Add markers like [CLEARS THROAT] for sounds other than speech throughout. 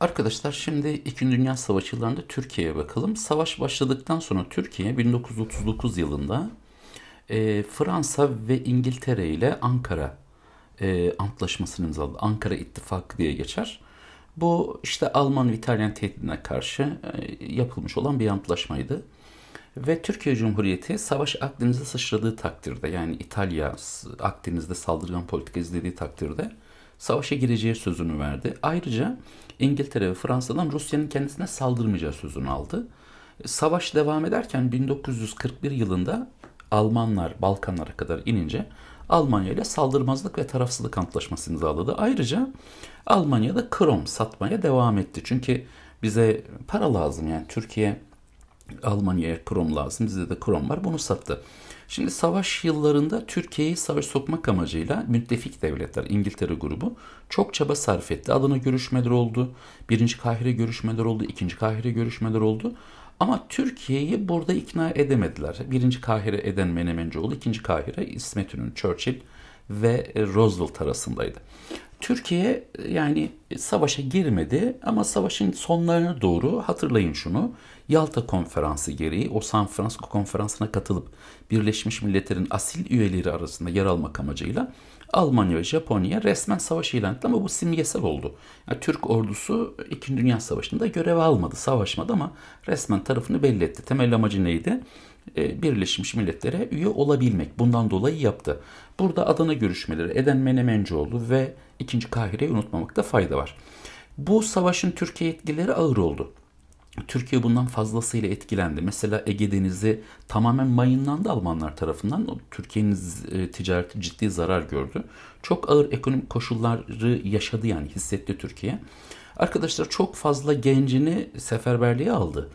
Arkadaşlar şimdi 2. Dünya Savaşı yıllarında Türkiye'ye bakalım. Savaş başladıktan sonra Türkiye 1939 yılında e, Fransa ve İngiltere ile Ankara e, antlaşmasını imzaladı. Ankara İttifakı diye geçer. Bu işte Alman ve İtalyan tehdidine karşı e, yapılmış olan bir antlaşmaydı. Ve Türkiye Cumhuriyeti savaş Akdeniz'e sıçradığı takdirde yani İtalya Akdeniz'de saldırgan politika izlediği takdirde savaşa gireceği sözünü verdi. Ayrıca İngiltere ve Fransa'dan Rusya'nın kendisine saldırmayacağı sözünü aldı. Savaş devam ederken 1941 yılında Almanlar Balkanlara kadar inince Almanya ile saldırmazlık ve tarafsızlık antlaşması imzaladı. Ayrıca Almanya'da krom satmaya devam etti. Çünkü bize para lazım yani Türkiye Almanya'ya krom lazım. bize de krom var. Bunu sattı. Şimdi savaş yıllarında Türkiye'yi savaş sokmak amacıyla müttefik devletler İngiltere grubu çok çaba sarf etti. Adana görüşmeler oldu, birinci Kahire görüşmeler oldu, ikinci Kahire görüşmeler oldu. Ama Türkiye'yi burada ikna edemediler. Birinci Kahire Eden Menemencoğlu, ikinci Kahire İsmet İnönü, Churchill ve Roosevelt arasındaydı. Türkiye e, yani e, savaşa girmedi ama savaşın sonlarına doğru hatırlayın şunu. Yalta Konferansı gereği o San Francisco Konferansı'na katılıp Birleşmiş Milletler'in asil üyeleri arasında yer almak amacıyla Almanya ve Japonya resmen savaş ilan etti ama bu simgesel oldu. Yani Türk ordusu 2. Dünya Savaşı'nda görev almadı, savaşmadı ama resmen tarafını belli etti. Temel amacı neydi? E, Birleşmiş Milletler'e üye olabilmek. Bundan dolayı yaptı. Burada Adana görüşmeleri Eden Menemencoğlu ve 2. Kahire'yi unutmamakta fayda var. Bu savaşın Türkiye etkileri ağır oldu. Türkiye bundan fazlasıyla etkilendi. Mesela Ege Denizi tamamen mayınlandı Almanlar tarafından. Türkiye'nin e, ticareti ciddi zarar gördü. Çok ağır ekonomik koşulları yaşadı yani hissetti Türkiye. Arkadaşlar çok fazla gencini seferberliğe aldı.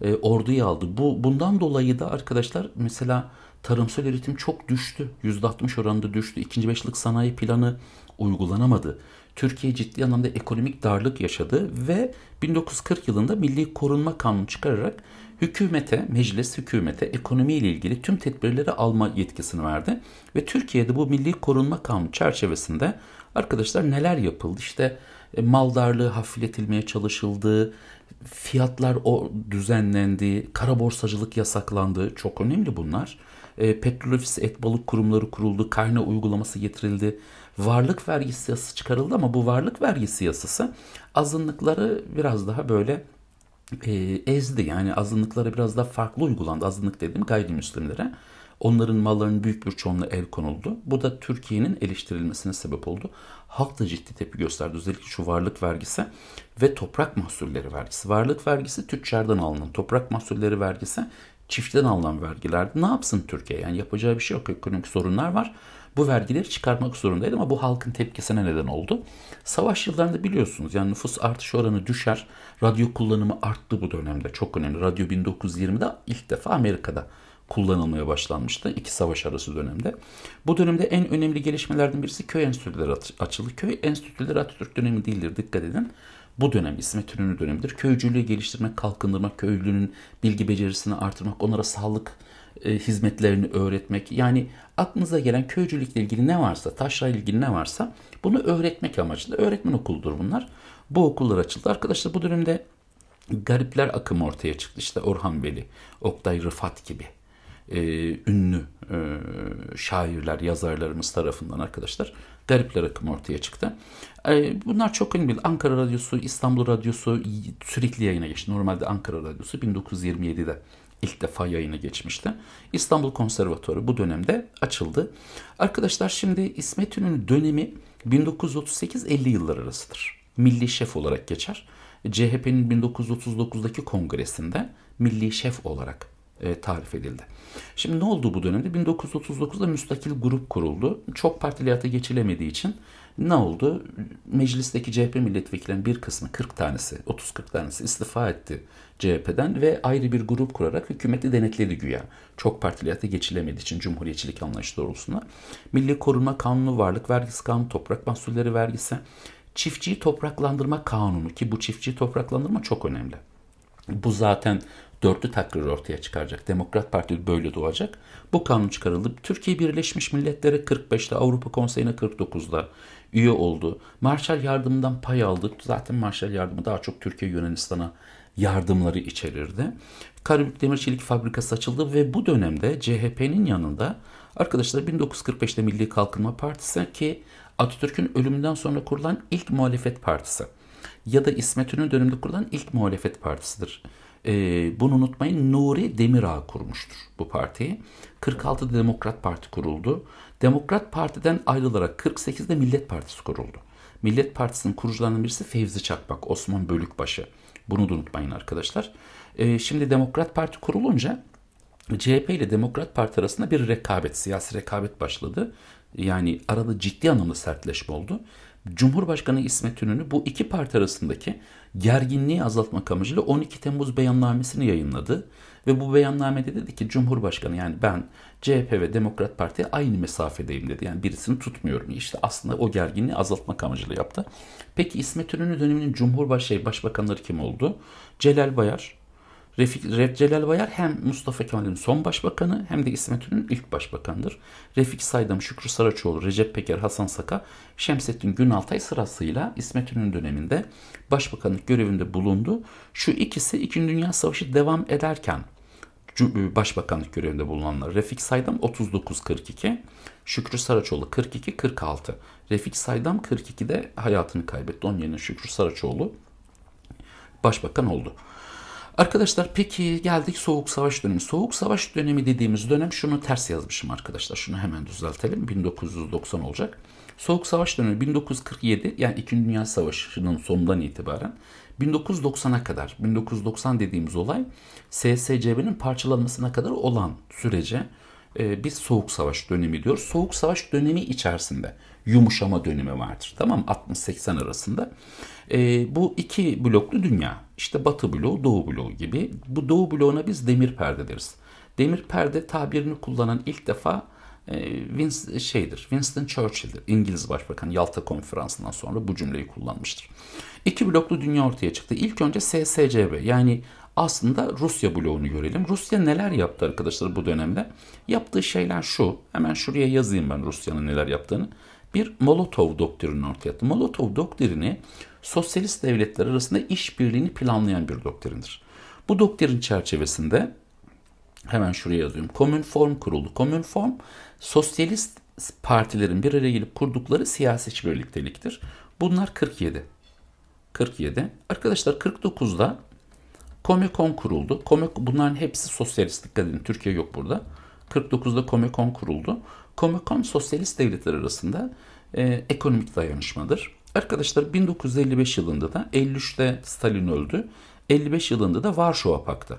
E, orduya aldı. Bu bundan dolayı da arkadaşlar mesela tarımsal üretim çok düştü. %60 oranında düştü. İkinci beşlik sanayi planı uygulanamadı. Türkiye ciddi anlamda ekonomik darlık yaşadı ve 1940 yılında Milli Korunma Kanunu çıkararak hükümete, meclis hükümete ekonomiyle ilgili tüm tedbirleri alma yetkisini verdi. Ve Türkiye'de bu Milli Korunma Kanunu çerçevesinde arkadaşlar neler yapıldı? İşte e, mal darlığı hafifletilmeye çalışıldı, fiyatlar o düzenlendi, kara borsacılık yasaklandı. Çok önemli bunlar e, petrol ofisi et balık kurumları kuruldu, karne uygulaması getirildi, varlık vergisi yasası çıkarıldı ama bu varlık vergisi yasası azınlıkları biraz daha böyle e, ezdi. Yani azınlıklara biraz daha farklı uygulandı. Azınlık dedim gayrimüslimlere. Onların mallarının büyük bir çoğunluğu el konuldu. Bu da Türkiye'nin eleştirilmesine sebep oldu. Halk da ciddi tepki gösterdi. Özellikle şu varlık vergisi ve toprak mahsulleri vergisi. Varlık vergisi tüccardan alınan. Toprak mahsulleri vergisi Çiftten alınan vergilerdi. Ne yapsın Türkiye? Yani yapacağı bir şey yok. Ekonomik sorunlar var. Bu vergileri çıkarmak zorundaydı ama bu halkın tepkisine neden oldu. Savaş yıllarında biliyorsunuz yani nüfus artış oranı düşer. Radyo kullanımı arttı bu dönemde. Çok önemli. Radyo 1920'de ilk defa Amerika'da kullanılmaya başlanmıştı. iki savaş arası dönemde. Bu dönemde en önemli gelişmelerden birisi köy enstitüleri açıldı. Köy enstitüleri Atatürk dönemi değildir dikkat edin bu dönem ismi İnönü dönemidir. Köycülüğü geliştirmek, kalkındırmak, köylünün bilgi becerisini artırmak, onlara sağlık e, hizmetlerini öğretmek. Yani aklınıza gelen köycülükle ilgili ne varsa, taşra ilgili ne varsa bunu öğretmek amacıyla öğretmen okuludur bunlar. Bu okullar açıldı. Arkadaşlar bu dönemde garipler akımı ortaya çıktı. İşte Orhan Veli, Oktay Rıfat gibi e, ünlü e, şairler, yazarlarımız tarafından arkadaşlar garipler akımı ortaya çıktı. E, bunlar çok ünlü. Ankara Radyosu, İstanbul Radyosu sürekli yayına geçti. Normalde Ankara Radyosu 1927'de ilk defa yayına geçmişti. İstanbul Konservatuarı bu dönemde açıldı. Arkadaşlar şimdi İsmet ünlü dönemi 1938-50 yıllar arasıdır. Milli şef olarak geçer. CHP'nin 1939'daki kongresinde milli şef olarak e, tarif edildi. Şimdi ne oldu bu dönemde? 1939'da müstakil grup kuruldu. Çok partiliyata geçilemediği için ne oldu? Meclisteki CHP milletvekillerinin bir kısmı 40 tanesi, 30-40 tanesi istifa etti CHP'den ve ayrı bir grup kurarak hükümeti denetledi güya. Çok partiliyata geçilemediği için Cumhuriyetçilik anlayışı doğrultusunda. Milli Koruma Kanunu, Varlık Vergisi Kanunu, Toprak Mahsulleri Vergisi, Çiftçiyi Topraklandırma Kanunu ki bu çiftçiyi topraklandırma çok önemli. Bu zaten dörtlü takrir ortaya çıkaracak. Demokrat Parti böyle doğacak. Bu kanun çıkarıldı. Türkiye Birleşmiş Milletler'e 45'te, Avrupa Konseyi'ne 49'da üye oldu. Marshall Yardımı'ndan pay aldı. Zaten Marshall Yardımı daha çok Türkiye Yunanistan'a yardımları içerirdi. Karabük Demir Çelik Fabrikası açıldı ve bu dönemde CHP'nin yanında arkadaşlar 1945'te Milli Kalkınma Partisi ki Atatürk'ün ölümünden sonra kurulan ilk muhalefet partisi ya da İsmet İnönü döneminde kurulan ilk muhalefet partisidir e, bunu unutmayın Nuri Demirağ kurmuştur bu partiyi. 46'da Demokrat Parti kuruldu. Demokrat Parti'den ayrılarak 48'de Millet Partisi kuruldu. Millet Partisi'nin kurucularından birisi Fevzi Çakmak, Osman Bölükbaşı. Bunu da unutmayın arkadaşlar. E, şimdi Demokrat Parti kurulunca CHP ile Demokrat Parti arasında bir rekabet, siyasi rekabet başladı. Yani arada ciddi anlamda sertleşme oldu. Cumhurbaşkanı İsmet İnönü bu iki parti arasındaki gerginliği azaltmak amacıyla 12 Temmuz beyannamesini yayınladı. Ve bu beyannamede dedi ki Cumhurbaşkanı yani ben CHP ve Demokrat Parti'ye aynı mesafedeyim dedi. Yani birisini tutmuyorum. işte aslında o gerginliği azaltmak amacıyla yaptı. Peki İsmet İnönü döneminin Cumhurbaşkanı şey, Başbakanları kim oldu? Celal Bayar, Refik, Ref Celal Bayar hem Mustafa Kemal'in son başbakanı hem de İsmet İnönü'nün ilk başbakanıdır. Refik Saydam, Şükrü Saraçoğlu, Recep Peker, Hasan Saka, Şemsettin Günaltay sırasıyla İsmet İnönü döneminde başbakanlık görevinde bulundu. Şu ikisi 2. Dünya Savaşı devam ederken e, başbakanlık görevinde bulunanlar. Refik Saydam 39-42, Şükrü Saraçoğlu 42-46. Refik Saydam 42'de hayatını kaybetti. Onun yerine Şükrü Saraçoğlu başbakan oldu. Arkadaşlar peki geldik soğuk savaş dönemi. Soğuk savaş dönemi dediğimiz dönem şunu ters yazmışım arkadaşlar. Şunu hemen düzeltelim. 1990 olacak. Soğuk savaş dönemi 1947 yani 2. Dünya Savaşı'nın sonundan itibaren 1990'a kadar 1990 dediğimiz olay SSCB'nin parçalanmasına kadar olan sürece e, biz soğuk savaş dönemi diyoruz. Soğuk savaş dönemi içerisinde yumuşama dönemi vardır. Tamam 60-80 arasında. E, bu iki bloklu dünya. İşte Batı bloğu, Doğu bloğu gibi. Bu Doğu bloğuna biz demir perde deriz. Demir perde tabirini kullanan ilk defa Winston, e, şeydir, Winston Churchill'dir. İngiliz Başbakan Yalta Konferansı'ndan sonra bu cümleyi kullanmıştır. İki bloklu dünya ortaya çıktı. İlk önce SSCB yani aslında Rusya bloğunu görelim. Rusya neler yaptı arkadaşlar bu dönemde? Yaptığı şeyler şu. Hemen şuraya yazayım ben Rusya'nın neler yaptığını bir Molotov doktrini ortaya attı. Molotov doktrini sosyalist devletler arasında işbirliğini planlayan bir doktrindir. Bu doktrin çerçevesinde hemen şuraya yazıyorum. Komün form kuruldu. Komün form sosyalist partilerin bir araya gelip kurdukları siyasi işbirlikteliktir. Bunlar 47. 47. Arkadaşlar 49'da Komekon kuruldu. Komek bunların hepsi sosyalist dikkat edin. Türkiye yok burada. 49'da Komekon kuruldu. Komekon sosyalist devletler arasında e, ekonomik dayanışmadır. Arkadaşlar 1955 yılında da 53'te Stalin öldü. 55 yılında da Varşova Paktı.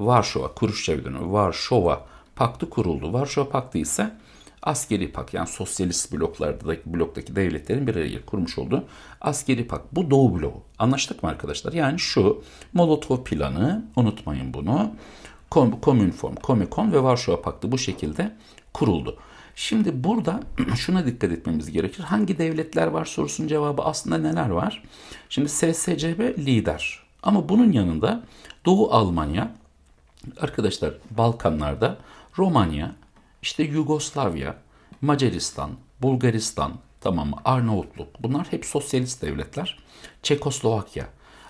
Varşova, Kuruşçev dönemi, Varşova Paktı kuruldu. Varşova Paktı ise askeri pak yani sosyalist bloklardaki bloktaki devletlerin bir araya kurmuş olduğu askeri pak. Bu Doğu bloğu. Anlaştık mı arkadaşlar? Yani şu Molotov planı unutmayın bunu. Komünform, Komekon ve Varşova Paktı bu şekilde kuruldu. Şimdi burada [CLEARS THROAT] şuna dikkat etmemiz gerekir. Hangi devletler var sorusunun cevabı aslında neler var? Şimdi SSCB lider. Ama bunun yanında Doğu Almanya, arkadaşlar Balkanlarda Romanya, işte Yugoslavya, Macaristan, Bulgaristan, tamam Arnavutluk. Bunlar hep sosyalist devletler. Çekoslovakya.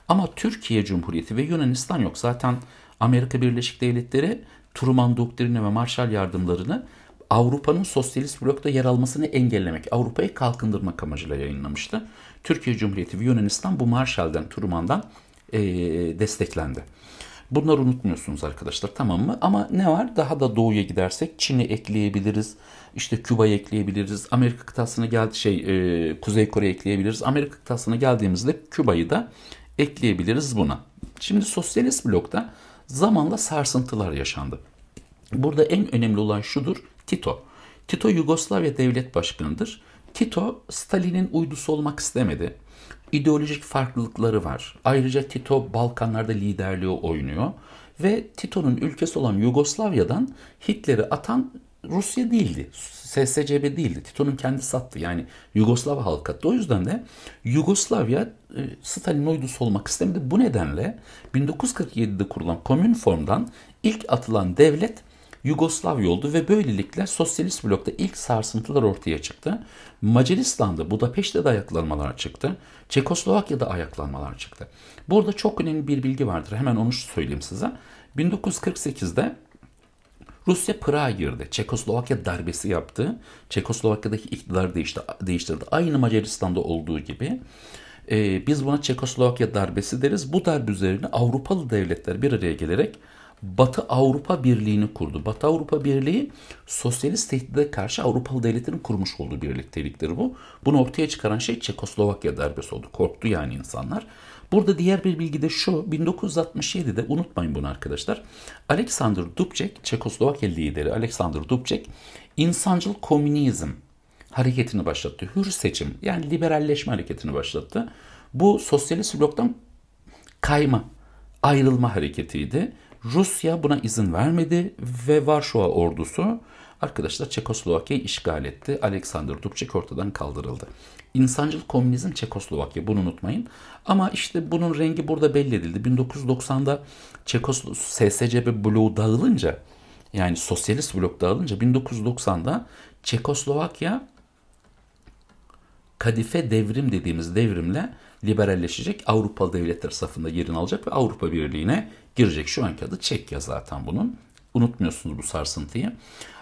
Ama Türkiye Cumhuriyeti ve Yunanistan yok. Zaten Amerika Birleşik Devletleri Truman doktrini ve Marshall yardımlarını Avrupa'nın sosyalist blokta yer almasını engellemek, Avrupa'yı kalkındırmak amacıyla yayınlamıştı. Türkiye Cumhuriyeti ve Yunanistan bu Marshall'den, Truman'dan e, desteklendi. Bunları unutmuyorsunuz arkadaşlar tamam mı? Ama ne var? Daha da doğuya gidersek Çin'i ekleyebiliriz. İşte Küba'yı ekleyebiliriz. Amerika kıtasına geldi şey e, Kuzey Kore ekleyebiliriz. Amerika kıtasına geldiğimizde Küba'yı da ekleyebiliriz buna. Şimdi sosyalist blokta zamanla sarsıntılar yaşandı. Burada en önemli olan şudur. Tito. Tito Yugoslavya devlet başkanıdır. Tito Stalin'in uydusu olmak istemedi. İdeolojik farklılıkları var. Ayrıca Tito Balkanlarda liderliği oynuyor ve Tito'nun ülkesi olan Yugoslavya'dan Hitler'i atan Rusya değildi. SSCB değildi. Tito'nun kendi sattı. Yani Yugoslav halkı. attı. O yüzden de Yugoslavya e, Stalin uydusu olmak istemedi. Bu nedenle 1947'de kurulan Komünform'dan ilk atılan devlet Yugoslavya oldu ve böylelikle sosyalist blokta ilk sarsıntılar ortaya çıktı. Macaristan'da, Budapeşte'de ayaklanmalar çıktı. Çekoslovakya'da ayaklanmalar çıktı. Burada çok önemli bir bilgi vardır. Hemen onu söyleyeyim size. 1948'de Rusya Pırağa girdi. Çekoslovakya darbesi yaptı. Çekoslovakya'daki iktidarı değişti, değiştirdi. Aynı Macaristan'da olduğu gibi. Ee, biz buna Çekoslovakya darbesi deriz. Bu darbe üzerine Avrupalı devletler bir araya gelerek Batı Avrupa Birliği'ni kurdu. Batı Avrupa Birliği sosyalist tehdide karşı Avrupalı devletlerin kurmuş olduğu birlikteliktir bu. Bunu ortaya çıkaran şey Çekoslovakya darbesi oldu. Korktu yani insanlar. Burada diğer bir bilgi de şu. 1967'de unutmayın bunu arkadaşlar. Aleksandr Dubček, Çekoslovakya lideri Aleksandr Dubček insancıl komünizm hareketini başlattı. Hür seçim yani liberalleşme hareketini başlattı. Bu sosyalist bloktan kayma, ayrılma hareketiydi. Rusya buna izin vermedi ve Varşova ordusu arkadaşlar Çekoslovakya'yı işgal etti. Alexander Dubček ortadan kaldırıldı. İnsancıl komünizm Çekoslovakya bunu unutmayın. Ama işte bunun rengi burada belli edildi. 1990'da Çekoslo SSCB bloğu dağılınca yani sosyalist blok dağılınca 1990'da Çekoslovakya kadife devrim dediğimiz devrimle liberalleşecek Avrupalı devletler safında yerini alacak ve Avrupa Birliği'ne girecek. Şu anki adı Çekya zaten bunun. Unutmuyorsunuz bu sarsıntıyı.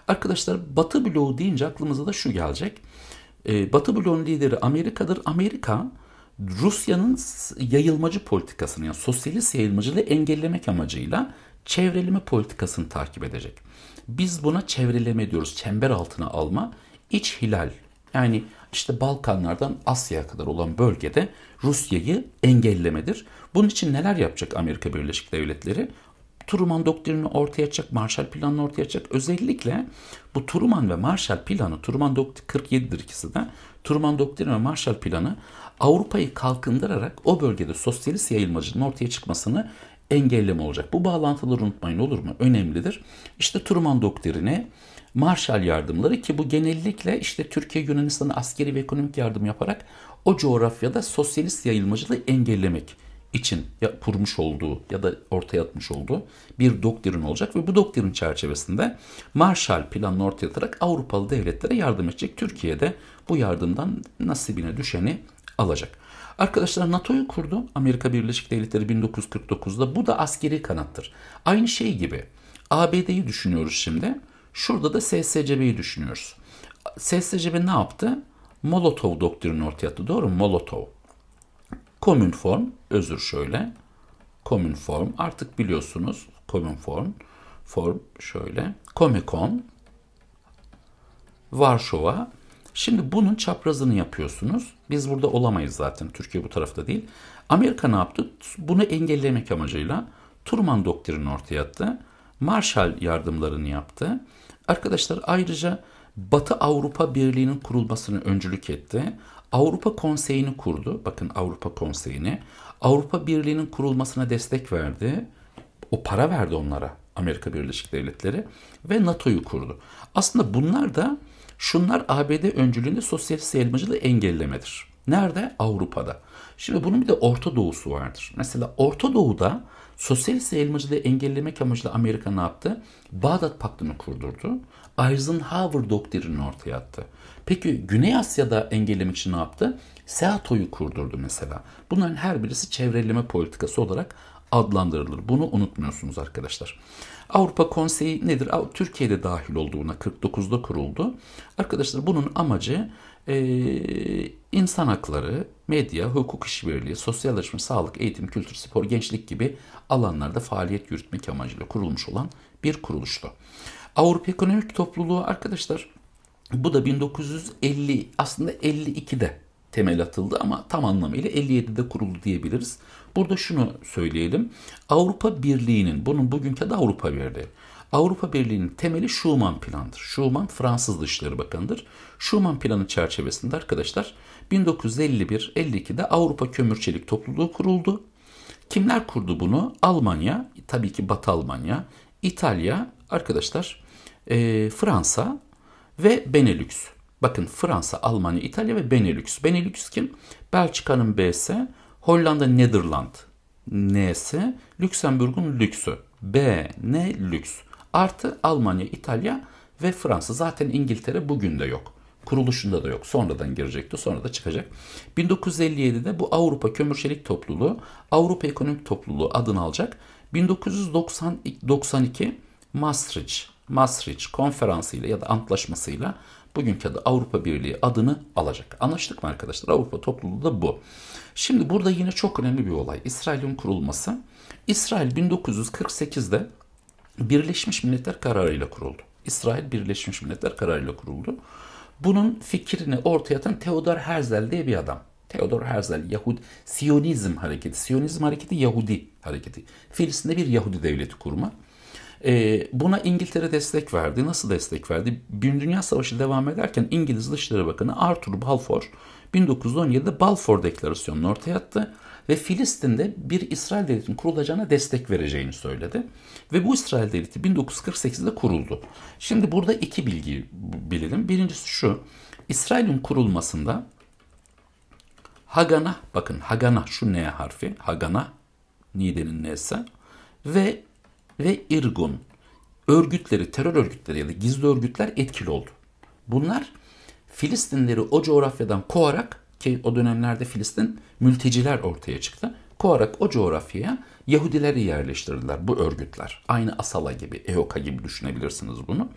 Arkadaşlar Batı bloğu deyince aklımıza da şu gelecek. Ee, Batı bloğun lideri Amerika'dır. Amerika Rusya'nın yayılmacı politikasını yani sosyalist yayılmacılığı engellemek amacıyla çevreleme politikasını takip edecek. Biz buna çevreleme diyoruz. Çember altına alma, iç hilal yani işte Balkanlardan Asya'ya kadar olan bölgede Rusya'yı engellemedir. Bunun için neler yapacak Amerika Birleşik Devletleri? Truman doktrinini ortaya çıkacak, Marshall planını ortaya çıkacak. Özellikle bu Truman ve Marshall planı, Truman doktrini 47'dir ikisi de. Truman doktrini ve Marshall planı Avrupa'yı kalkındırarak o bölgede sosyalist yayılmacının ortaya çıkmasını engelleme olacak. Bu bağlantıları unutmayın olur mu? Önemlidir. İşte Truman doktrini Marshall yardımları ki bu genellikle işte Türkiye Yunanistan'a askeri ve ekonomik yardım yaparak o coğrafyada sosyalist yayılmacılığı engellemek için ya, kurmuş olduğu ya da ortaya atmış olduğu bir doktrin olacak ve bu doktrin çerçevesinde Marshall planını ortaya atarak Avrupalı devletlere yardım edecek. Türkiye'de bu yardımdan nasibine düşeni alacak. Arkadaşlar NATO'yu kurdu Amerika Birleşik Devletleri 1949'da. Bu da askeri kanattır. Aynı şey gibi ABD'yi düşünüyoruz şimdi. Şurada da SSCB'yi düşünüyoruz. SSCB ne yaptı? Molotov doktrinini ortaya attı. Doğru mu? Molotov. Komün form, özür şöyle. Komün form, artık biliyorsunuz. Komün form, form şöyle. Komikon, Varşova. Şimdi bunun çaprazını yapıyorsunuz. Biz burada olamayız zaten. Türkiye bu tarafta değil. Amerika ne yaptı? Bunu engellemek amacıyla Truman doktrinini ortaya attı. Marshall yardımlarını yaptı. Arkadaşlar ayrıca Batı Avrupa Birliği'nin kurulmasını öncülük etti. Avrupa Konseyi'ni kurdu. Bakın Avrupa Konseyi'ni. Avrupa Birliği'nin kurulmasına destek verdi. O para verdi onlara Amerika Birleşik Devletleri ve NATO'yu kurdu. Aslında bunlar da şunlar ABD öncülüğünde sosyalist yayılmacılığı engellemedir. Nerede? Avrupa'da. Şimdi bunun bir de Orta Doğu'su vardır. Mesela Orta Doğu'da Sosyalist yayılmacılığı engellemek amacıyla Amerika ne yaptı? Bağdat Paktı'nı kurdurdu. Eisenhower doktrinini ortaya attı. Peki Güney Asya'da engellemek için ne yaptı? SEATO'yu kurdurdu mesela. Bunların her birisi çevreleme politikası olarak adlandırılır. Bunu unutmuyorsunuz arkadaşlar. Avrupa Konseyi nedir? Türkiye'de dahil olduğuna 49'da kuruldu. Arkadaşlar bunun amacı e, insan hakları, medya, hukuk işbirliği, sosyal sosyalleşme, sağlık, eğitim, kültür, spor, gençlik gibi alanlarda faaliyet yürütmek amacıyla kurulmuş olan bir kuruluştu. Avrupa Ekonomik Topluluğu arkadaşlar bu da 1950 aslında 52'de temel atıldı ama tam anlamıyla 57'de kuruldu diyebiliriz. Burada şunu söyleyelim. Avrupa Birliği'nin, bunun bugünkü adı Avrupa Birliği. Avrupa Birliği'nin temeli Schuman planıdır. Schuman Fransız Dışişleri Bakanı'dır. Schuman planı çerçevesinde arkadaşlar 1951-52'de Avrupa Kömür Çelik Topluluğu kuruldu. Kimler kurdu bunu? Almanya, tabii ki Batı Almanya, İtalya, arkadaşlar e, Fransa ve Benelux. Bakın Fransa, Almanya, İtalya ve Benelux. Benelux kim? Belçika'nın B'si, Hollanda Nederland N'si, Lüksemburg'un lüksü B, N lüks artı Almanya, İtalya ve Fransa. Zaten İngiltere bugün de yok. Kuruluşunda da yok. Sonradan girecekti. Sonra da çıkacak. 1957'de bu Avrupa Kömürçelik Topluluğu Avrupa Ekonomik Topluluğu adını alacak. 1992 Maastricht, Maastricht konferansıyla ya da antlaşmasıyla bugünkü adı Avrupa Birliği adını alacak. Anlaştık mı arkadaşlar? Avrupa topluluğu da bu. Şimdi burada yine çok önemli bir olay. İsrail'in kurulması. İsrail 1948'de Birleşmiş Milletler kararıyla kuruldu. İsrail Birleşmiş Milletler kararıyla kuruldu. Bunun fikrini ortaya atan Theodor Herzl diye bir adam. Theodor Herzl Yahud Siyonizm hareketi. Siyonizm hareketi Yahudi hareketi. Filistin'de bir Yahudi devleti kurma. E, buna İngiltere destek verdi. Nasıl destek verdi? Bir Dünya Savaşı devam ederken İngiliz Dışişleri Bakanı Arthur Balfour 1917'de Balfour Deklarasyonu'nu ortaya attı ve Filistin'de bir İsrail devletinin kurulacağına destek vereceğini söyledi. Ve bu İsrail devleti 1948'de kuruldu. Şimdi burada iki bilgi bilelim. Birincisi şu. İsrail'in kurulmasında Haganah, bakın Haganah şu N harfi, Haganah, Nide'nin N'si ve ve Irgun örgütleri, terör örgütleri ya da gizli örgütler etkili oldu. Bunlar Filistinleri o coğrafyadan kovarak ki o dönemlerde Filistin mülteciler ortaya çıktı. Kovarak o coğrafyaya Yahudileri yerleştirdiler bu örgütler. Aynı Asala gibi, EOKA gibi düşünebilirsiniz bunu.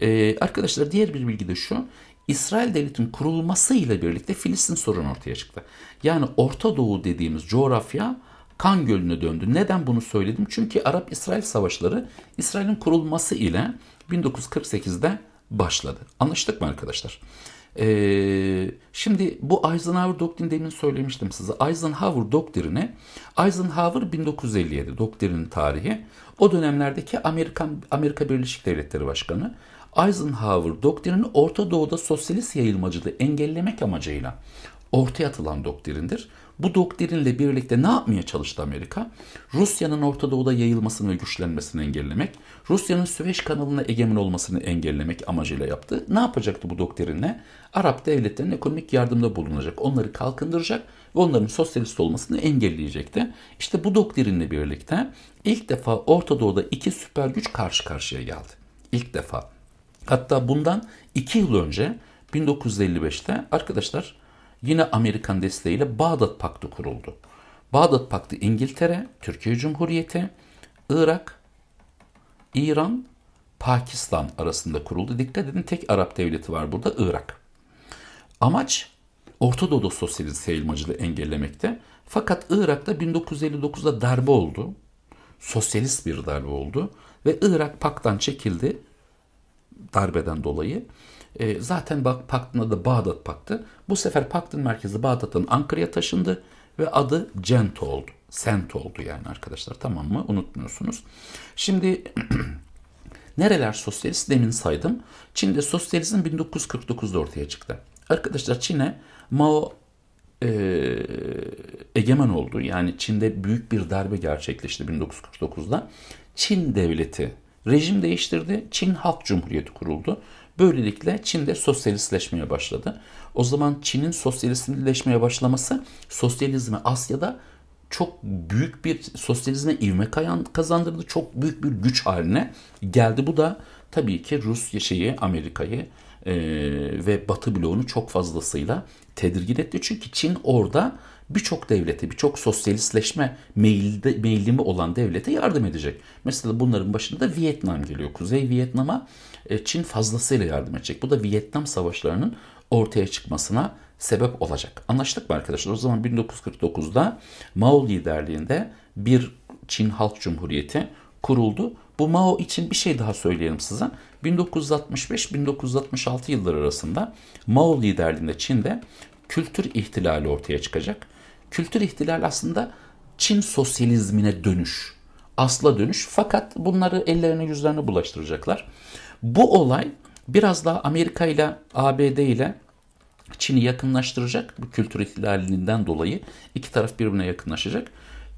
Ee, arkadaşlar diğer bir bilgi de şu. İsrail devletinin kurulmasıyla birlikte Filistin sorunu ortaya çıktı. Yani Orta Doğu dediğimiz coğrafya kan gölüne döndü. Neden bunu söyledim? Çünkü Arap-İsrail savaşları İsrail'in kurulması ile 1948'de başladı. Anlaştık mı arkadaşlar? Ee, şimdi bu Eisenhower doktrini demin söylemiştim size. Eisenhower doktrini, Eisenhower 1957 doktrinin tarihi. O dönemlerdeki Amerikan, Amerika Birleşik Devletleri Başkanı Eisenhower doktrinini Orta Doğu'da sosyalist yayılmacılığı engellemek amacıyla ortaya atılan doktrindir. Bu doktrinle birlikte ne yapmaya çalıştı Amerika? Rusya'nın Orta Doğu'da yayılmasını ve güçlenmesini engellemek, Rusya'nın Süveyş kanalına egemen olmasını engellemek amacıyla yaptı. Ne yapacaktı bu doktrinle? Arap devletlerinin ekonomik yardımda bulunacak, onları kalkındıracak ve onların sosyalist olmasını engelleyecekti. İşte bu doktrinle birlikte ilk defa Orta Doğu'da iki süper güç karşı karşıya geldi. İlk defa. Hatta bundan iki yıl önce 1955'te arkadaşlar yine Amerikan desteğiyle Bağdat Paktı kuruldu. Bağdat Paktı İngiltere, Türkiye Cumhuriyeti, Irak, İran, Pakistan arasında kuruldu. Dikkat edin tek Arap devleti var burada Irak. Amaç Orta Doğu'da sosyalist yayılmacılığı engellemekte. Fakat Irak'ta 1959'da darbe oldu. Sosyalist bir darbe oldu. Ve Irak paktan çekildi darbeden dolayı. E, zaten bak paktın adı Bağdat Paktı. Bu sefer paktın merkezi Bağdat'tan Ankara'ya taşındı ve adı Cent oldu. Sent oldu yani arkadaşlar tamam mı? Unutmuyorsunuz. Şimdi [CLEARS THROAT] nereler sosyalist demin saydım. Çin'de sosyalizm 1949'da ortaya çıktı. Arkadaşlar Çin'e Mao e, egemen oldu. Yani Çin'de büyük bir darbe gerçekleşti 1949'da. Çin devleti rejim değiştirdi. Çin Halk Cumhuriyeti kuruldu. Böylelikle Çin'de sosyalistleşmeye başladı. O zaman Çin'in sosyalistleşmeye başlaması sosyalizmi Asya'da çok büyük bir sosyalizme ivme kazandırdı. Çok büyük bir güç haline geldi. Bu da tabii ki Rusya şeyi Amerika'yı e, ve Batı bloğunu çok fazlasıyla tedirgin etti. Çünkü Çin orada birçok devlete, birçok sosyalistleşme meyilde, meyilimi olan devlete yardım edecek. Mesela bunların başında Vietnam geliyor. Kuzey Vietnam'a e, Çin fazlasıyla yardım edecek. Bu da Vietnam savaşlarının ortaya çıkmasına sebep olacak. Anlaştık mı arkadaşlar? O zaman 1949'da Mao liderliğinde bir Çin Halk Cumhuriyeti kuruldu bu Mao için bir şey daha söyleyelim size. 1965-1966 yılları arasında Mao liderliğinde Çin'de kültür ihtilali ortaya çıkacak. Kültür ihtilal aslında Çin sosyalizmine dönüş, asla dönüş fakat bunları ellerine yüzlerine bulaştıracaklar. Bu olay biraz daha Amerika ile ABD ile Çin'i yakınlaştıracak. Bu kültür ihtilalinden dolayı iki taraf birbirine yakınlaşacak.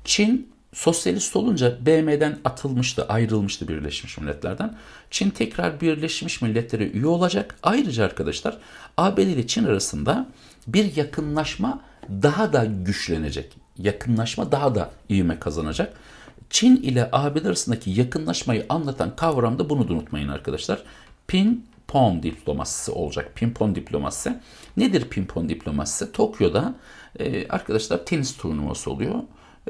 Çin sosyalist olunca BM'den atılmıştı, ayrılmıştı Birleşmiş Milletler'den. Çin tekrar Birleşmiş Milletler'e üye olacak. Ayrıca arkadaşlar ABD ile Çin arasında bir yakınlaşma daha da güçlenecek. Yakınlaşma daha da ivme kazanacak. Çin ile ABD arasındaki yakınlaşmayı anlatan kavram da bunu da unutmayın arkadaşlar. Pin pong diplomasisi olacak. Pin pong diplomasisi. Nedir pin pong diplomasisi? Tokyo'da e, arkadaşlar tenis turnuvası oluyor.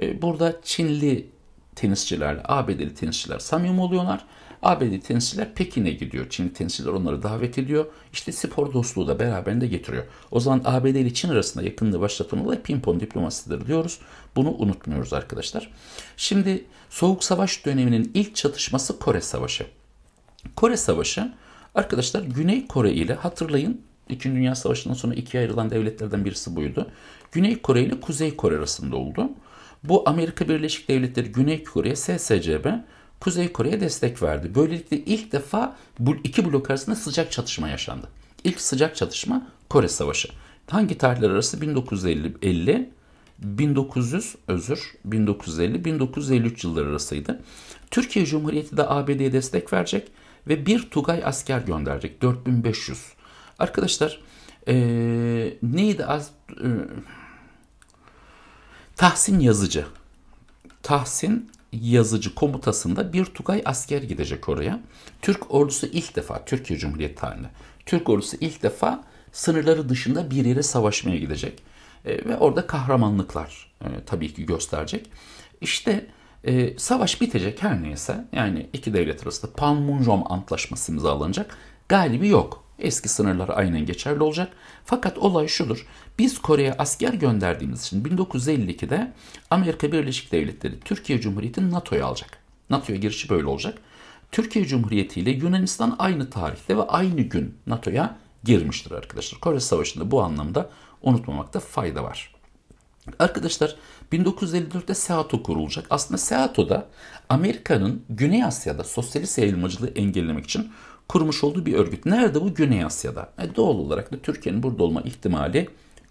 E, burada Çinli tenisçilerle ABD'li tenisçiler samimi oluyorlar. ABD tenisçiler Pekin'e gidiyor. Çinli tenisçiler onları davet ediyor. İşte spor dostluğu da beraberinde getiriyor. O zaman ABD ile Çin arasında yakınlığı başlatan olay pimpon diplomasisidir diyoruz. Bunu unutmuyoruz arkadaşlar. Şimdi Soğuk Savaş döneminin ilk çatışması Kore Savaşı. Kore Savaşı arkadaşlar Güney Kore ile hatırlayın İkinci Dünya Savaşı'ndan sonra ikiye ayrılan devletlerden birisi buydu. Güney Kore ile Kuzey Kore arasında oldu. Bu Amerika Birleşik Devletleri Güney Kore SSCB Kuzey Kore'ye destek verdi. Böylelikle ilk defa bu iki blok arasında sıcak çatışma yaşandı. İlk sıcak çatışma Kore Savaşı. Hangi tarihler arası? 1950, 50, 1900 özür 1950 1953 yılları arasıydı. Türkiye Cumhuriyeti de ABD'ye destek verecek ve bir Tugay asker gönderecek 4500. Arkadaşlar ee, neydi az e, Tahsin Yazıcı. Tahsin Yazıcı komutasında bir Tugay asker gidecek oraya. Türk ordusu ilk defa, Türkiye Cumhuriyeti tarihinde, Türk ordusu ilk defa sınırları dışında bir yere savaşmaya gidecek. E, ve orada kahramanlıklar e, tabii ki gösterecek. İşte e, savaş bitecek her neyse yani iki devlet arasında Panmunjom Antlaşması imzalanacak. Galibi yok. Eski sınırlar aynen geçerli olacak. Fakat olay şudur. Biz Kore'ye asker gönderdiğimiz için 1952'de Amerika Birleşik Devletleri Türkiye Cumhuriyeti'ni NATO'ya alacak. NATO'ya girişi böyle olacak. Türkiye Cumhuriyeti ile Yunanistan aynı tarihte ve aynı gün NATO'ya girmiştir arkadaşlar. Kore Savaşı'nda bu anlamda unutmamakta fayda var. Arkadaşlar 1954'te SEATO kurulacak. Aslında SEATO'da Amerika'nın Güney Asya'da sosyalist yayılmacılığı engellemek için kurmuş olduğu bir örgüt. Nerede bu? Güney Asya'da. E doğal olarak da Türkiye'nin burada olma ihtimali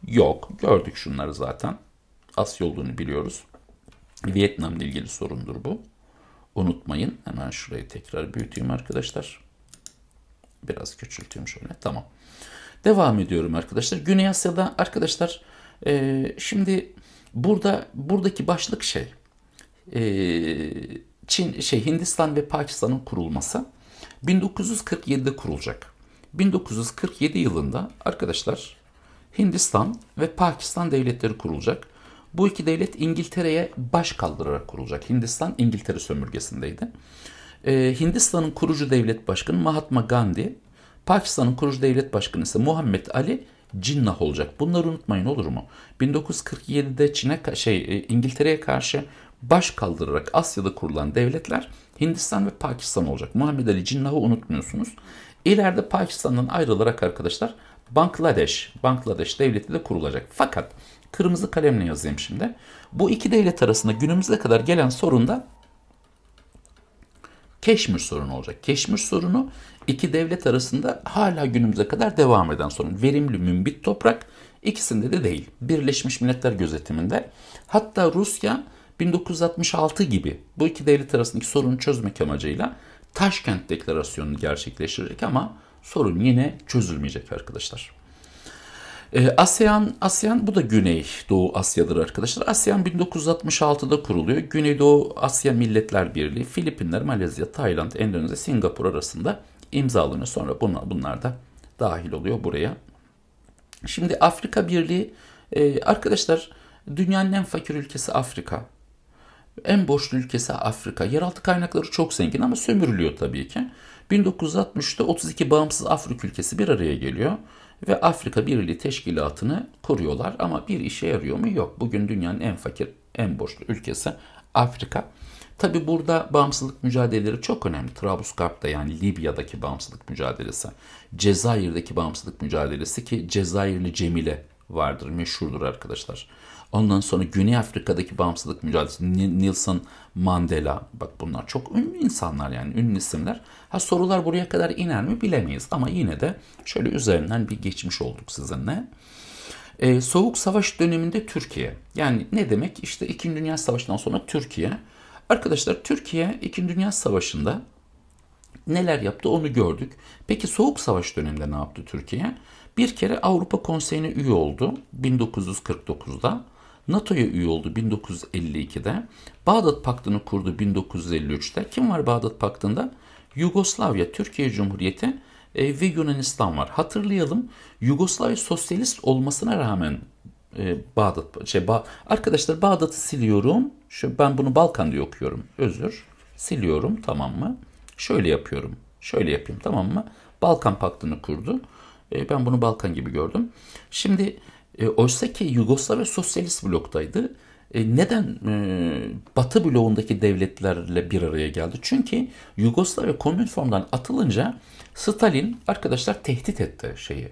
yok. Gördük şunları zaten. Asya olduğunu biliyoruz. Vietnam'la ilgili sorundur bu. Unutmayın. Hemen şurayı tekrar büyüteyim arkadaşlar. Biraz küçülteyim şöyle. Tamam. Devam ediyorum arkadaşlar. Güney Asya'da arkadaşlar e, şimdi burada buradaki başlık şey e, Çin şey Hindistan ve Pakistan'ın kurulması. 1947'de kurulacak. 1947 yılında arkadaşlar Hindistan ve Pakistan devletleri kurulacak. Bu iki devlet İngiltere'ye baş kaldırarak kurulacak. Hindistan İngiltere sömürgesindeydi. Ee, Hindistan'ın kurucu devlet başkanı Mahatma Gandhi, Pakistan'ın kurucu devlet başkanı ise Muhammed Ali Cinnah olacak. Bunları unutmayın olur mu? 1947'de Çin'e şey e, İngiltere'ye karşı baş kaldırarak Asya'da kurulan devletler Hindistan ve Pakistan olacak. Muhammed Ali Cinnah'ı unutmuyorsunuz. İleride Pakistan'dan ayrılarak arkadaşlar Bangladeş, Bangladeş devleti de kurulacak. Fakat kırmızı kalemle yazayım şimdi. Bu iki devlet arasında günümüze kadar gelen sorun da Keşmir sorunu olacak. Keşmir sorunu iki devlet arasında hala günümüze kadar devam eden sorun. Verimli mümbit toprak ikisinde de değil. Birleşmiş Milletler gözetiminde. Hatta Rusya 1966 gibi bu iki devlet arasındaki sorunu çözmek amacıyla Taşkent Deklarasyonu'nu gerçekleştirecek ama sorun yine çözülmeyecek arkadaşlar. Ee, ASEAN, ASEAN bu da Güney Doğu Asya'dır arkadaşlar. ASEAN 1966'da kuruluyor. Güneydoğu Asya Milletler Birliği, Filipinler, Malezya, Tayland, Endonezya, Singapur arasında imzalanıyor. Sonra bunlar, bunlar da dahil oluyor buraya. Şimdi Afrika Birliği, e, arkadaşlar dünyanın en fakir ülkesi Afrika. En borçlu ülkesi Afrika. Yeraltı kaynakları çok zengin ama sömürülüyor tabii ki. 1960'ta 32 bağımsız Afrika ülkesi bir araya geliyor ve Afrika Birliği Teşkilatı'nı kuruyorlar ama bir işe yarıyor mu? Yok. Bugün dünyanın en fakir, en borçlu ülkesi Afrika. Tabi burada bağımsızlık mücadeleleri çok önemli. Trablusgarp'ta yani Libya'daki bağımsızlık mücadelesi, Cezayir'deki bağımsızlık mücadelesi ki Cezayirli Cemile vardır, meşhurdur arkadaşlar. Ondan sonra Güney Afrika'daki bağımsızlık mücadelesi Nelson Mandela bak bunlar çok ünlü insanlar yani ünlü isimler. Ha sorular buraya kadar iner mi bilemeyiz ama yine de şöyle üzerinden bir geçmiş olduk sizinle. Ee, Soğuk Savaş döneminde Türkiye. Yani ne demek? İşte 2. Dünya Savaşı'ndan sonra Türkiye. Arkadaşlar Türkiye 2. Dünya Savaşı'nda neler yaptı onu gördük. Peki Soğuk Savaş döneminde ne yaptı Türkiye? Bir kere Avrupa Konseyi'ne üye oldu 1949'da. NATO'ya üye oldu 1952'de. Bağdat Paktı'nı kurdu 1953'te. Kim var Bağdat Paktı'nda? Yugoslavya, Türkiye Cumhuriyeti e, ve Yunanistan var. Hatırlayalım Yugoslavya sosyalist olmasına rağmen e, Bağdat, şey, ba, arkadaşlar Bağdat'ı siliyorum. Şu, ben bunu Balkan diye okuyorum. Özür. Siliyorum tamam mı? Şöyle yapıyorum. Şöyle yapayım tamam mı? Balkan Paktı'nı kurdu. E, ben bunu Balkan gibi gördüm. Şimdi e, Oysa ki Yugoslavya sosyalist bloktaydı. E, neden e, Batı bloğundaki devletlerle bir araya geldi? Çünkü Yugoslavya Komünform'dan atılınca Stalin arkadaşlar tehdit etti şeyi.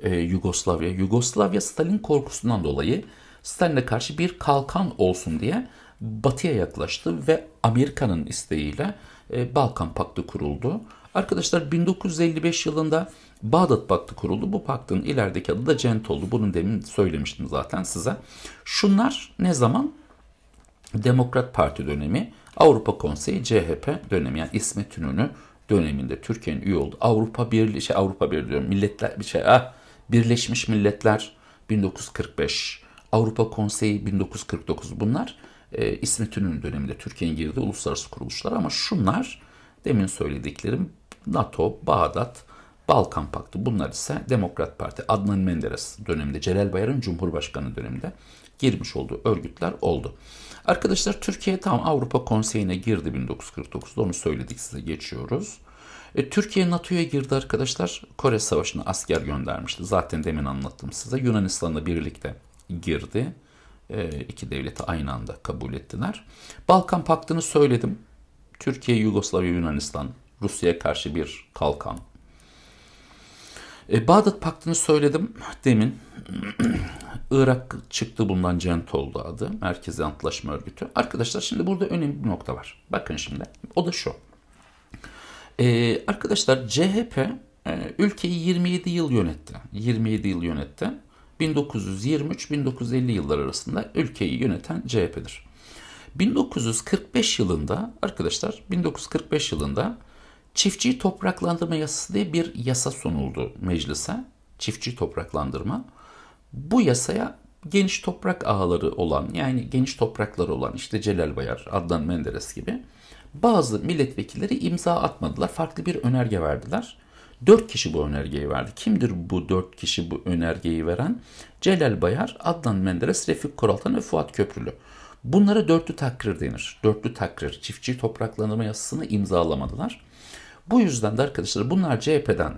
E, Yugoslavya. Yugoslavya Stalin korkusundan dolayı Stalin'e karşı bir kalkan olsun diye Batı'ya yaklaştı ve Amerika'nın isteğiyle e, Balkan Paktı kuruldu. Arkadaşlar 1955 yılında Bağdat Paktı kuruldu. Bu paktın ilerideki adı da Cent oldu. Bunu demin söylemiştim zaten size. Şunlar ne zaman? Demokrat Parti dönemi, Avrupa Konseyi CHP dönemi yani İsmet İnönü döneminde Türkiye'nin üye oldu. Avrupa Birliği, şey Avrupa Birliği diyorum, milletler, bir şey, ah, Birleşmiş Milletler 1945, Avrupa Konseyi 1949 bunlar e, İsmet İnönü döneminde Türkiye'nin girdiği uluslararası kuruluşlar ama şunlar demin söylediklerim NATO, Bağdat, Balkan Paktı bunlar ise Demokrat Parti Adnan Menderes döneminde Celal Bayar'ın Cumhurbaşkanı döneminde girmiş olduğu örgütler oldu. Arkadaşlar Türkiye tam Avrupa Konseyi'ne girdi 1949'da onu söyledik size geçiyoruz. E, Türkiye NATO'ya girdi arkadaşlar. Kore Savaşı'na asker göndermişti. Zaten demin anlattım size. Yunanistan'la birlikte girdi. E, iki devleti aynı anda kabul ettiler. Balkan Paktı'nı söyledim. Türkiye, Yugoslavya, Yunanistan, Rusya'ya karşı bir kalkan e, Bağdat Paktı'nı söyledim demin. [CLEARS THROAT] Irak çıktı bundan Cent oldu adı. Merkezi Antlaşma Örgütü. Arkadaşlar şimdi burada önemli bir nokta var. Bakın şimdi. O da şu. E, arkadaşlar CHP e, ülkeyi 27 yıl yönetti. 27 yıl yönetti. 1923-1950 yıllar arasında ülkeyi yöneten CHP'dir. 1945 yılında arkadaşlar 1945 yılında Çiftçiyi topraklandırma yasası diye bir yasa sunuldu meclise. Çiftçi topraklandırma. Bu yasaya geniş toprak ağaları olan yani geniş toprakları olan işte Celal Bayar, Adnan Menderes gibi bazı milletvekilleri imza atmadılar. Farklı bir önerge verdiler. Dört kişi bu önergeyi verdi. Kimdir bu dört kişi bu önergeyi veren? Celal Bayar, Adnan Menderes, Refik Koraltan ve Fuat Köprülü. Bunlara dörtlü takrir denir. Dörtlü takrir. Çiftçi Topraklandırma yasasını imzalamadılar. Bu yüzden de arkadaşlar bunlar CHP'den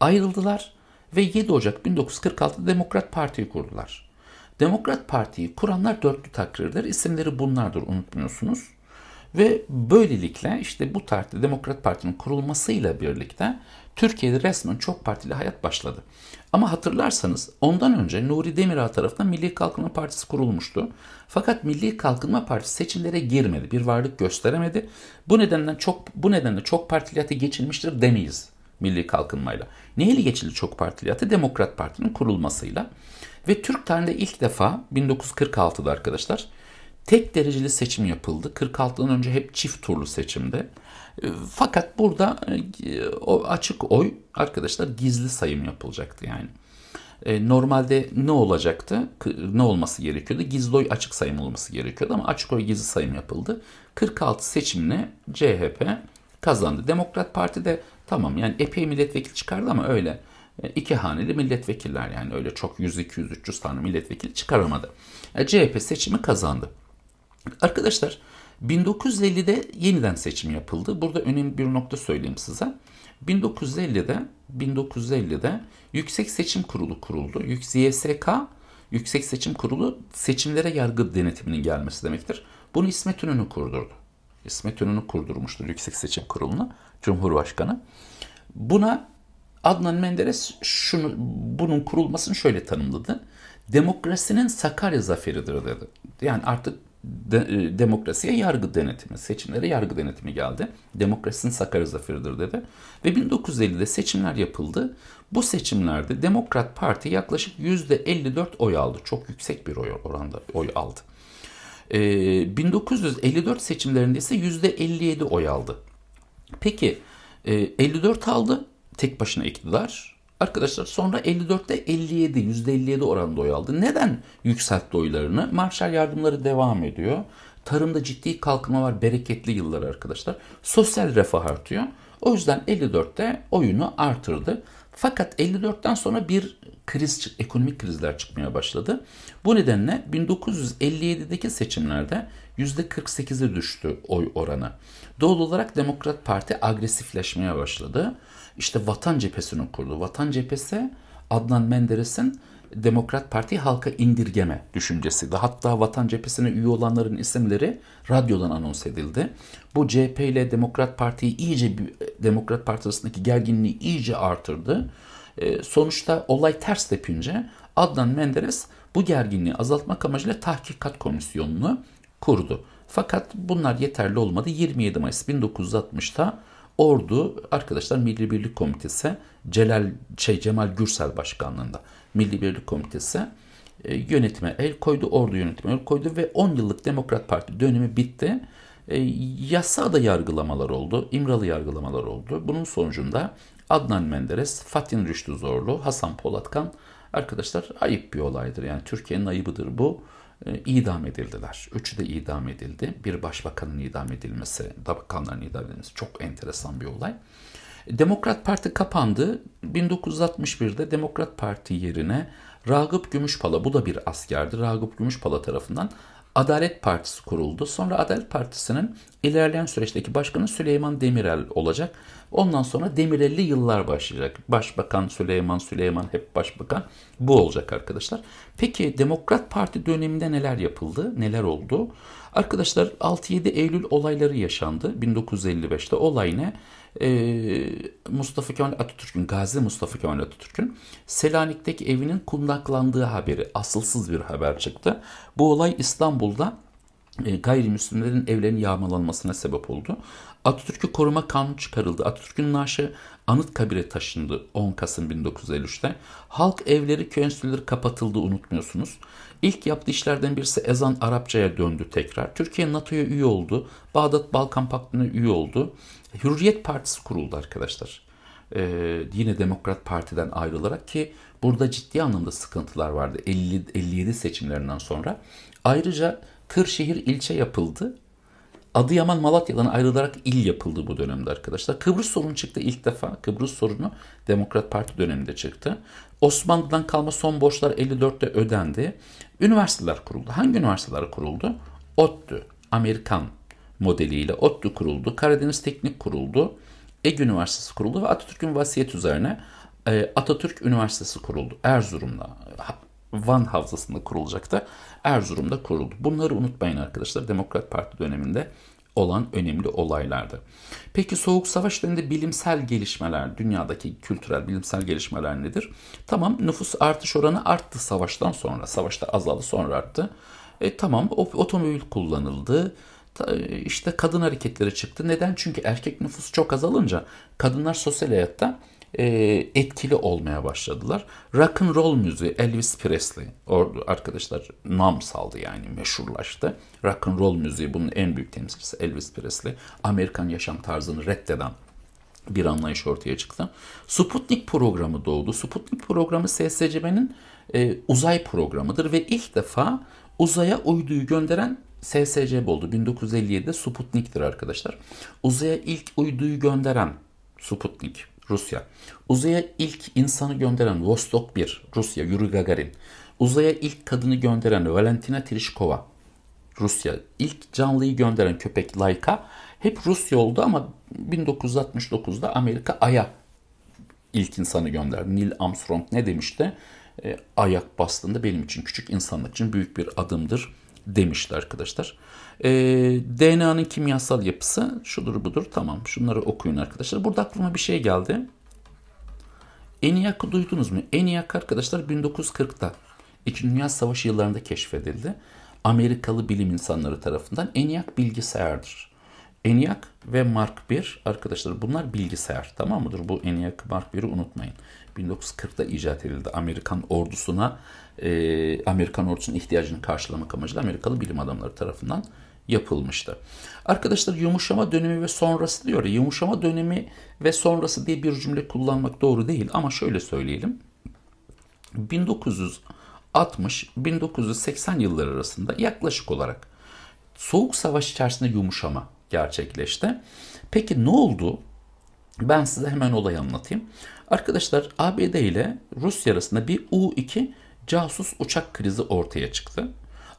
ayrıldılar ve 7 Ocak 1946 Demokrat Parti'yi kurdular. Demokrat Parti'yi kuranlar dörtlü takrirdir. İsimleri bunlardır unutmuyorsunuz. Ve böylelikle işte bu tarihte Demokrat Parti'nin kurulmasıyla birlikte Türkiye'de resmen çok partili hayat başladı. Ama hatırlarsanız ondan önce Nuri Demirağ tarafından Milli Kalkınma Partisi kurulmuştu. Fakat Milli Kalkınma Partisi seçimlere girmedi, bir varlık gösteremedi. Bu nedenden çok bu nedenle çok partiliyata geçilmiştir demeyiz Milli Kalkınmayla. Neyle geçildi çok partiliyata? Demokrat Parti'nin kurulmasıyla. Ve Türk tarihinde ilk defa 1946'da arkadaşlar tek dereceli seçim yapıldı. 46'dan önce hep çift turlu seçimdi. E, fakat burada e, e, o açık oy arkadaşlar gizli sayım yapılacaktı yani. Normalde ne olacaktı? Ne olması gerekiyordu? Gizli oy açık sayım olması gerekiyordu ama açık oy gizli sayım yapıldı. 46 seçimle CHP kazandı. Demokrat Parti de tamam yani epey milletvekili çıkardı ama öyle iki haneli milletvekiller yani öyle çok 100, 200, 300 tane milletvekili çıkaramadı. CHP seçimi kazandı. Arkadaşlar 1950'de yeniden seçim yapıldı. Burada önemli bir nokta söyleyeyim size. 1950'de 1950'de Yüksek Seçim Kurulu kuruldu. YSK Yüksek Seçim Kurulu seçimlere yargı denetiminin gelmesi demektir. Bunu İsmet İnönü kurdurdu. İsmet İnönü kurdurmuştur Yüksek Seçim Kurulu'nu Cumhurbaşkanı. Buna Adnan Menderes şunu bunun kurulmasını şöyle tanımladı. Demokrasinin Sakarya zaferidir dedi. Yani artık de, e, demokrasiye yargı denetimi, seçimlere yargı denetimi geldi. Demokrasinin sakarya zaferidir dedi. Ve 1950'de seçimler yapıldı. Bu seçimlerde Demokrat Parti yaklaşık %54 oy aldı. Çok yüksek bir oy oranda oy aldı. Ee, 1954 seçimlerinde ise %57 oy aldı. Peki e, 54 aldı tek başına iktidar Arkadaşlar sonra 54'te 57, %57 oranında oy aldı. Neden yükseltti oylarını? Marshall yardımları devam ediyor. Tarımda ciddi kalkınma var, bereketli yıllar arkadaşlar. Sosyal refah artıyor. O yüzden 54'te oyunu artırdı. Fakat 54'ten sonra bir kriz ekonomik krizler çıkmaya başladı. Bu nedenle 1957'deki seçimlerde %48'e düştü oy oranı. Doğal olarak Demokrat Parti agresifleşmeye başladı. İşte Vatan Cephesi'ni kurdu. Vatan Cephesi Adnan Menderes'in Demokrat Parti halka indirgeme düşüncesi. Hatta Vatan Cephesi'ne üye olanların isimleri radyodan anons edildi. Bu CHP ile Demokrat Parti'yi iyice Demokrat Parti arasındaki gerginliği iyice artırdı. Ee, sonuçta olay ters tepince Adnan Menderes bu gerginliği azaltmak amacıyla tahkikat komisyonunu kurdu. Fakat bunlar yeterli olmadı. 27 Mayıs 1960'ta Ordu arkadaşlar Milli Birlik Komitesi Celal şey Cemal Gürsel başkanlığında Milli Birlik Komitesi e, yönetime el koydu, ordu yönetime el koydu ve 10 yıllık Demokrat Parti dönemi bitti. E, yasa da yargılamalar oldu, İmralı yargılamalar oldu. Bunun sonucunda Adnan Menderes, Fatin Rüştü Zorlu, Hasan Polatkan arkadaşlar ayıp bir olaydır. Yani Türkiye'nin ayıbıdır bu. E, idam edildiler. Üçü de idam edildi. Bir başbakanın idam edilmesi, da bakanların idam edilmesi çok enteresan bir olay. Demokrat Parti kapandı. 1961'de Demokrat Parti yerine Ragıp Gümüşpala, bu da bir askerdi. Ragıp Gümüşpala tarafından Adalet Partisi kuruldu. Sonra Adalet Partisi'nin ilerleyen süreçteki başkanı Süleyman Demirel olacak. Ondan sonra Demirel'li yıllar başlayacak. Başbakan Süleyman, Süleyman hep başbakan. Bu olacak arkadaşlar. Peki Demokrat Parti döneminde neler yapıldı, neler oldu? Arkadaşlar 6-7 Eylül olayları yaşandı. 1955'te olay ne? Ee, Mustafa Kemal Atatürk'ün, Gazi Mustafa Kemal Atatürk'ün Selanik'teki evinin kundaklandığı haberi, asılsız bir haber çıktı. Bu olay İstanbul'da e, gayrimüslimlerin evlerinin yağmalanmasına sebep oldu. Atatürk'ü koruma kanunu çıkarıldı. Atatürk'ün naaşı Anıtkabir'e taşındı 10 Kasım 1953'te. Halk evleri, köy kapatıldı unutmuyorsunuz. İlk yaptığı işlerden birisi ezan Arapçaya döndü tekrar. Türkiye NATO'ya üye oldu. Bağdat Balkan Paktı'na üye oldu. Hürriyet Partisi kuruldu arkadaşlar. Ee, yine Demokrat Parti'den ayrılarak ki burada ciddi anlamda sıkıntılar vardı 50, 57 seçimlerinden sonra. Ayrıca Kırşehir ilçe yapıldı. Adıyaman Malatya'dan ayrılarak il yapıldı bu dönemde arkadaşlar. Kıbrıs sorunu çıktı ilk defa. Kıbrıs sorunu Demokrat Parti döneminde çıktı. Osmanlı'dan kalma son borçlar 54'te ödendi. Üniversiteler kuruldu. Hangi üniversiteler kuruldu? ODTÜ, Amerikan, modeliyle ODTÜ kuruldu, Karadeniz Teknik kuruldu, Ege Üniversitesi kuruldu ve Atatürk'ün vasiyet üzerine e, Atatürk Üniversitesi kuruldu. Erzurum'da, Van Havzası'nda kurulacaktı. Erzurum'da kuruldu. Bunları unutmayın arkadaşlar. Demokrat Parti döneminde olan önemli olaylardı. Peki Soğuk Savaş döneminde bilimsel gelişmeler, dünyadaki kültürel bilimsel gelişmeler nedir? Tamam nüfus artış oranı arttı savaştan sonra. Savaşta azaldı sonra arttı. E, tamam otomobil kullanıldı işte kadın hareketleri çıktı. Neden? Çünkü erkek nüfus çok azalınca kadınlar sosyal hayatta e, etkili olmaya başladılar. Rock and roll müziği Elvis Presley ordu arkadaşlar nam saldı yani meşhurlaştı. Rock and roll müziği bunun en büyük temsilcisi Elvis Presley. Amerikan yaşam tarzını reddeden bir anlayış ortaya çıktı. Sputnik programı doğdu. Sputnik programı SSCB'nin e, uzay programıdır ve ilk defa uzaya uyduyu gönderen SSC oldu. 1957'de Sputnik'tir arkadaşlar. Uzaya ilk uyduyu gönderen Sputnik Rusya. Uzaya ilk insanı gönderen Vostok 1 Rusya Yuri Gagarin. Uzaya ilk kadını gönderen Valentina Tereshkova Rusya. İlk canlıyı gönderen köpek Laika hep Rusya oldu ama 1969'da Amerika Ay'a ilk insanı gönderdi. Neil Armstrong ne demişti? E, ayak bastığında benim için küçük insanlık için büyük bir adımdır demişti arkadaşlar. E, ee, DNA'nın kimyasal yapısı şudur budur tamam şunları okuyun arkadaşlar. Burada aklıma bir şey geldi. ENIAC'ı duydunuz mu? ENIAC arkadaşlar 1940'ta İkinci Dünya Savaşı yıllarında keşfedildi. Amerikalı bilim insanları tarafından ENIAC bilgisayardır. ENIAC ve Mark 1 arkadaşlar bunlar bilgisayar tamam mıdır? Bu ENIAC Mark 1'i unutmayın. 1940'da icat edildi. Amerikan ordusuna e, Amerikan ordusunun ihtiyacını karşılamak amacıyla Amerikalı bilim adamları tarafından yapılmıştı. Arkadaşlar yumuşama dönemi ve sonrası diyor yumuşama dönemi ve sonrası diye bir cümle kullanmak doğru değil ama şöyle söyleyelim. 1960-1980 yılları arasında yaklaşık olarak soğuk savaş içerisinde yumuşama gerçekleşti. Peki ne oldu? Ben size hemen olayı anlatayım. Arkadaşlar ABD ile Rusya arasında bir U-2 casus uçak krizi ortaya çıktı.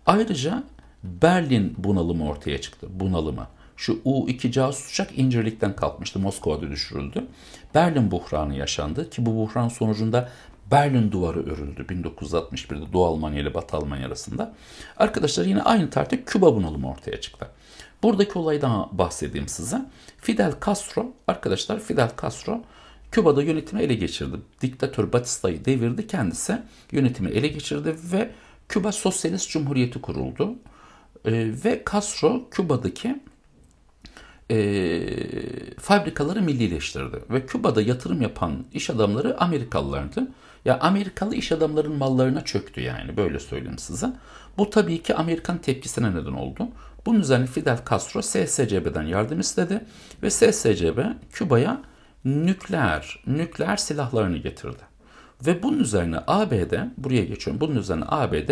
Ayrıca Berlin bunalımı ortaya çıktı. Bunalımı. Şu U-2 casus uçak incirlikten kalkmıştı. Moskova'da düşürüldü. Berlin buhranı yaşandı ki bu buhran sonucunda Berlin duvarı örüldü 1961'de Doğu Almanya ile Batı Almanya arasında. Arkadaşlar yine aynı tarihte Küba bunalımı ortaya çıktı. Buradaki olaydan bahsedeyim size. Fidel Castro, arkadaşlar Fidel Castro Küba'da yönetimi ele geçirdi. Diktatör Batista'yı devirdi kendisi. Yönetimi ele geçirdi ve Küba Sosyalist Cumhuriyeti kuruldu. E, ve Castro Küba'daki e, fabrikaları millileştirdi. Ve Küba'da yatırım yapan iş adamları Amerikalılardı. Ya Amerikalı iş adamların mallarına çöktü yani böyle söyleyeyim size. Bu tabii ki Amerikan tepkisine neden oldu. Bunun üzerine Fidel Castro SSCB'den yardım istedi ve SSCB Küba'ya nükleer, nükleer silahlarını getirdi. Ve bunun üzerine ABD, buraya geçiyorum, bunun üzerine ABD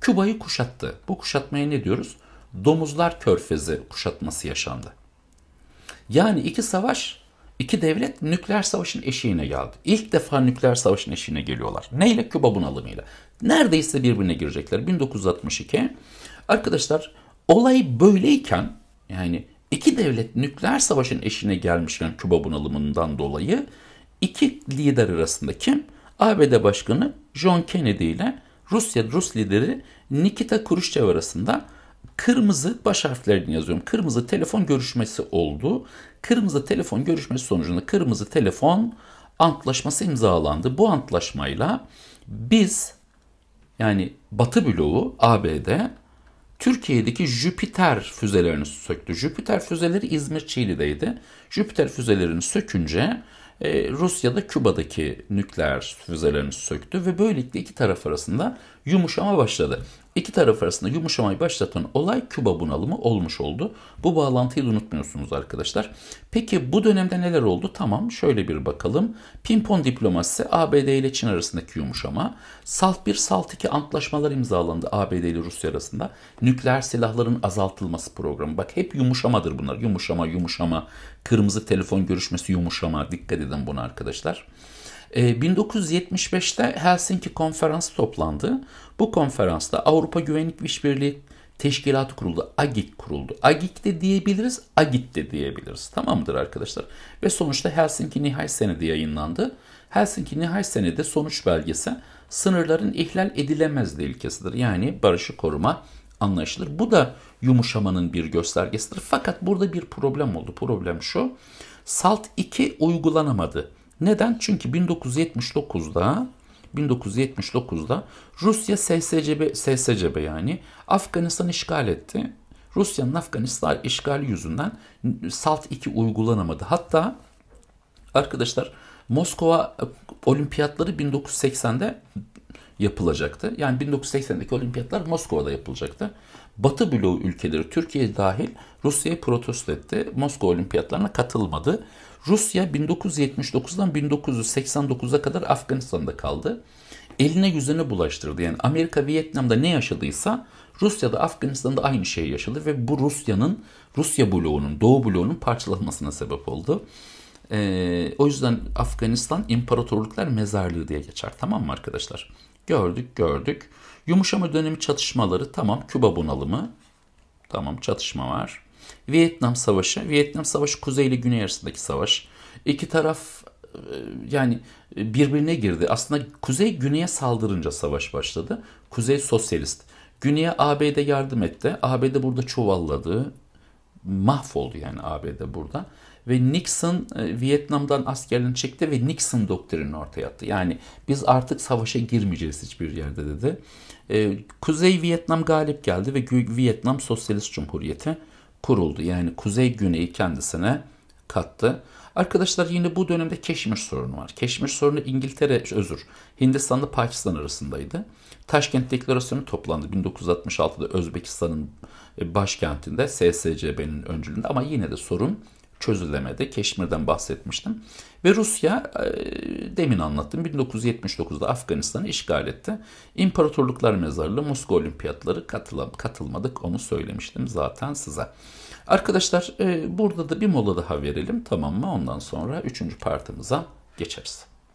Küba'yı kuşattı. Bu kuşatmaya ne diyoruz? Domuzlar körfezi kuşatması yaşandı. Yani iki savaş, iki devlet nükleer savaşın eşiğine geldi. İlk defa nükleer savaşın eşiğine geliyorlar. Neyle? Küba bunalımıyla. Neredeyse birbirine girecekler. 1962. Arkadaşlar olay böyleyken yani İki devlet nükleer savaşın eşiğine gelmişken Küba bunalımından dolayı iki lider arasında kim? ABD Başkanı John Kennedy ile Rusya Rus lideri Nikita Khrushchev arasında kırmızı baş harflerini yazıyorum. Kırmızı telefon görüşmesi oldu. Kırmızı telefon görüşmesi sonucunda kırmızı telefon antlaşması imzalandı. Bu antlaşmayla biz yani Batı bloğu ABD Türkiye'deki Jüpiter füzelerini söktü. Jüpiter füzeleri İzmir Çiğli'deydi. Jüpiter füzelerini sökünce e, Rusya'da Küba'daki nükleer füzelerini söktü ve böylelikle iki taraf arasında yumuşama başladı. İki taraf arasında yumuşamayı başlatan olay Küba bunalımı olmuş oldu. Bu bağlantıyı unutmuyorsunuz arkadaşlar. Peki bu dönemde neler oldu? Tamam şöyle bir bakalım. Pimpon diplomasisi ABD ile Çin arasındaki yumuşama. Salt 1 Salt 2 antlaşmalar imzalandı ABD ile Rusya arasında. Nükleer silahların azaltılması programı. Bak hep yumuşamadır bunlar. Yumuşama yumuşama. Kırmızı telefon görüşmesi yumuşama. Dikkat edin buna arkadaşlar. 1975'te ee, Helsinki Konferansı toplandı. Bu konferansta Avrupa Güvenlik ve İşbirliği Teşkilatı kuruldu. AGİK kuruldu. AGİK de diyebiliriz, AGİT de diyebiliriz. Tamamdır arkadaşlar. Ve sonuçta Helsinki Nihai Senedi yayınlandı. Helsinki Nihai Senedi sonuç belgesi sınırların ihlal edilemezliği ilkesidir. Yani barışı koruma anlaşılır. Bu da yumuşamanın bir göstergesidir. Fakat burada bir problem oldu. Problem şu. SALT 2 uygulanamadı. Neden? Çünkü 1979'da 1979'da Rusya SSCB, SSCB yani Afganistan işgal etti. Rusya'nın Afganistan işgali yüzünden SALT 2 uygulanamadı. Hatta arkadaşlar Moskova e, olimpiyatları 1980'de yapılacaktı. Yani 1980'deki olimpiyatlar Moskova'da yapılacaktı. Batı bloğu ülkeleri Türkiye dahil Rusya'yı protesto etti. Moskova olimpiyatlarına katılmadı. Rusya 1979'dan 1989'a kadar Afganistan'da kaldı. Eline yüzüne bulaştırdı. Yani Amerika Vietnam'da ne yaşadıysa Rusya'da Afganistan'da aynı şey yaşadı ve bu Rusya'nın Rusya bloğunun Doğu bloğunun parçalanmasına sebep oldu. Ee, o yüzden Afganistan imparatorluklar mezarlığı diye geçer tamam mı arkadaşlar? Gördük gördük. Yumuşama dönemi çatışmaları tamam Küba bunalımı tamam çatışma var. Vietnam Savaşı. Vietnam Savaşı kuzey ile güney arasındaki savaş. İki taraf e, yani e, birbirine girdi. Aslında kuzey güneye saldırınca savaş başladı. Kuzey sosyalist. Güney'e ABD yardım etti. ABD burada çuvalladı. Mahvoldu yani ABD burada. Ve Nixon e, Vietnam'dan askerlerini çekti ve Nixon doktrinini ortaya attı. Yani biz artık savaşa girmeyeceğiz hiçbir yerde dedi. Kuzey Vietnam galip geldi ve Vietnam Sosyalist Cumhuriyeti kuruldu. Yani Kuzey Güney'i kendisine kattı. Arkadaşlar yine bu dönemde Keşmir sorunu var. Keşmir sorunu İngiltere, özür, Hindistan'la Pakistan arasındaydı. Taşkent Deklarasyonu toplandı 1966'da Özbekistan'ın e, başkentinde SSCB'nin öncülüğünde ama yine de sorun çözülemedi. Keşmir'den bahsetmiştim. Ve Rusya e, demin anlattım 1979'da Afganistan'ı işgal etti. İmparatorluklar Mezarlığı Moskova Olimpiyatları katıla, katılmadık onu söylemiştim zaten size. Arkadaşlar e, burada da bir mola daha verelim tamam mı? Ondan sonra 3. partimize geçeriz.